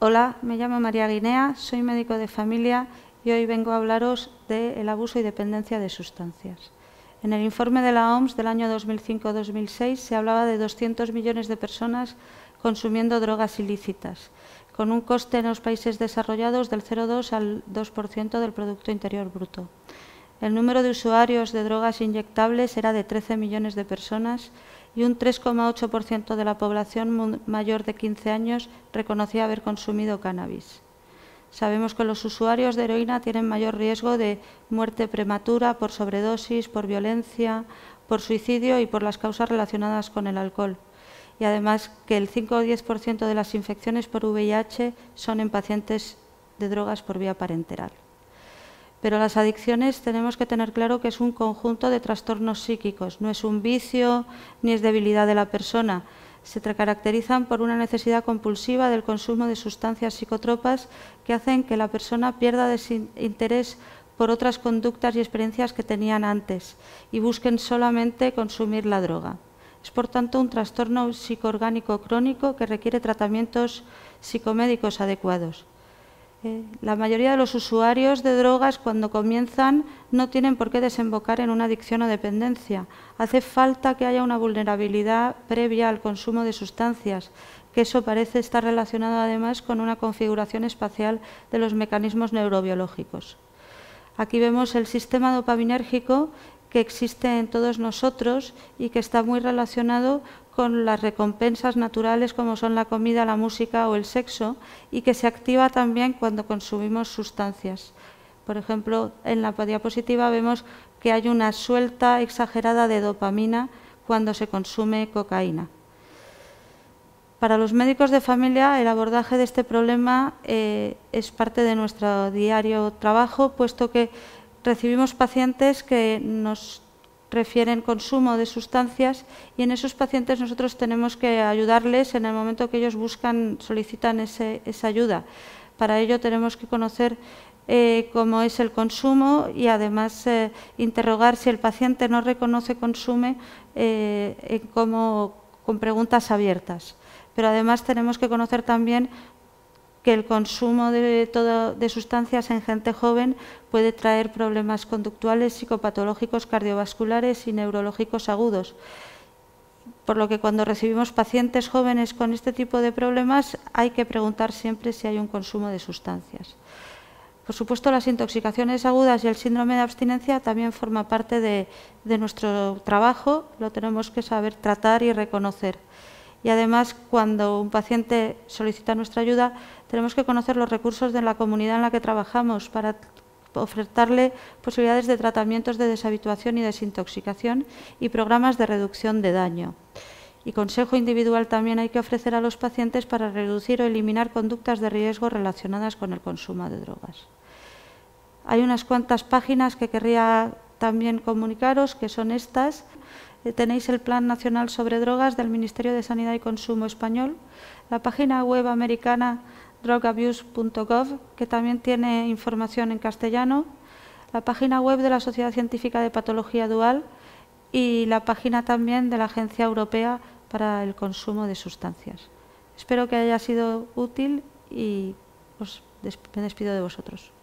Hola, me llamo María Guinea, soy médico de familia y hoy vengo a hablaros del abuso y dependencia de sustancias. En el informe de la OMS del año 2005-2006 se hablaba de 200 millones de personas consumiendo drogas ilícitas, con un coste en los países desarrollados del 0,2 al 2% del Producto Interior Bruto. El número de usuarios de drogas inyectables era de 13 millones de personas, y un 3,8% de la población mayor de 15 años reconocía haber consumido cannabis. Sabemos que los usuarios de heroína tienen mayor riesgo de muerte prematura por sobredosis, por violencia, por suicidio y por las causas relacionadas con el alcohol. Y además que el 5 o 10% de las infecciones por VIH son en pacientes de drogas por vía parenteral. Pero las adicciones tenemos que tener claro que es un conjunto de trastornos psíquicos, no es un vicio ni es debilidad de la persona. Se caracterizan por una necesidad compulsiva del consumo de sustancias psicotropas que hacen que la persona pierda interés por otras conductas y experiencias que tenían antes y busquen solamente consumir la droga. Es por tanto un trastorno psicoorgánico crónico que requiere tratamientos psicomédicos adecuados. Eh, la mayoría de los usuarios de drogas cuando comienzan no tienen por qué desembocar en una adicción o dependencia. Hace falta que haya una vulnerabilidad previa al consumo de sustancias, que eso parece estar relacionado además con una configuración espacial de los mecanismos neurobiológicos. Aquí vemos el sistema dopaminérgico que existe en todos nosotros y que está muy relacionado con las recompensas naturales como son la comida, la música o el sexo y que se activa también cuando consumimos sustancias. Por ejemplo, en la diapositiva vemos que hay una suelta exagerada de dopamina cuando se consume cocaína. Para los médicos de familia, el abordaje de este problema eh, es parte de nuestro diario trabajo, puesto que recibimos pacientes que nos refieren consumo de sustancias y en esos pacientes nosotros tenemos que ayudarles en el momento que ellos buscan, solicitan esa ayuda. Para ello tenemos que conocer eh, cómo es el consumo y además eh, interrogar si el paciente no reconoce consume eh, con preguntas abiertas. Pero además tenemos que conocer también el consumo de, sustancias en gente joven puede traer problemas conductuales, psicopatológicos, cardiovasculares y neurológicos agudos. Por lo que cuando recibimos pacientes jóvenes con este tipo de problemas hay que preguntar siempre si hay un consumo de sustancias. Por supuesto, las intoxicaciones agudas y el síndrome de abstinencia también forma parte de nuestro trabajo, lo tenemos que saber tratar y reconocer y además cuando un paciente solicita nuestra ayuda tenemos que conocer los recursos de la comunidad en la que trabajamos para ofertarle posibilidades de tratamientos de deshabituación y desintoxicación y programas de reducción de daño. Y consejo individual también hay que ofrecer a los pacientes para reducir o eliminar conductas de riesgo relacionadas con el consumo de drogas. Hay unas cuantas páginas que querría también comunicaros, que son estas. Eh, tenéis el Plan Nacional sobre Drogas del Ministerio de Sanidad y Consumo español, la página web americana drugabuse.gov, que también tiene información en castellano, la página web de la Sociedad Científica de Patología Dual y la página también de la Agencia Europea para el Consumo de Sustancias. Espero que haya sido útil y os me despido de vosotros.